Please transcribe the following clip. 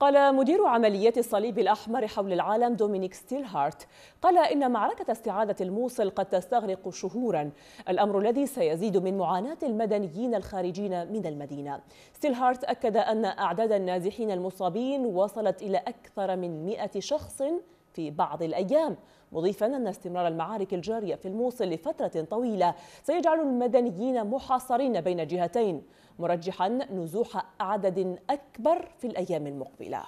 قال مدير عمليات الصليب الأحمر حول العالم دومينيك ستيلهارت قال إن معركة استعادة الموصل قد تستغرق شهورا الأمر الذي سيزيد من معاناة المدنيين الخارجين من المدينة ستيلهارت أكد أن أعداد النازحين المصابين وصلت إلى أكثر من 100 شخص في بعض الأيام مضيفا أن استمرار المعارك الجارية في الموصل لفترة طويلة سيجعل المدنيين محاصرين بين جهتين مرجحا نزوح عدد أكبر في الأيام المقبلة